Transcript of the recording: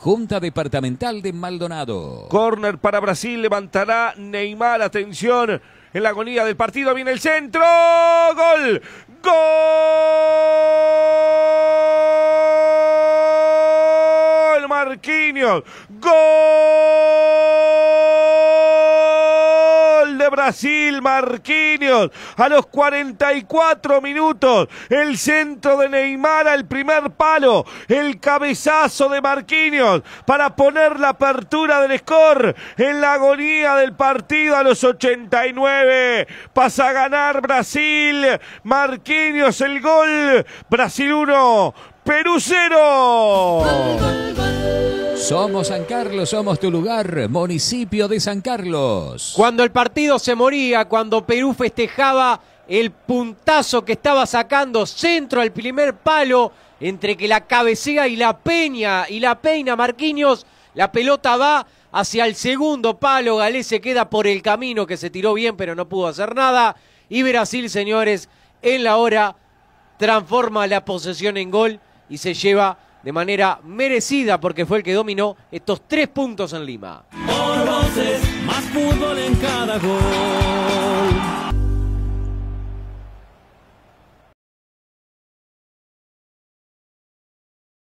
Junta Departamental de Maldonado. Corner para Brasil, levantará Neymar, atención, en la agonía del partido viene el centro, gol, gol, Marquinhos, gol de Brasil, Marquinhos, a los 44 minutos, el centro de Neymar al primer palo, el cabezazo de Marquinhos para poner la apertura del score en la agonía del partido a los 89. Pasa a ganar Brasil, Marquinhos el gol, Brasil 1, Perú 0. Somos San Carlos, somos tu lugar, municipio de San Carlos. Cuando el partido se moría, cuando Perú festejaba el puntazo que estaba sacando centro al primer palo, entre que la cabecea y la peña y la peina Marquinhos, la pelota va hacia el segundo palo, Galés se queda por el camino que se tiró bien pero no pudo hacer nada y Brasil, señores, en la hora transforma la posesión en gol y se lleva de manera merecida porque fue el que dominó estos tres puntos en Lima.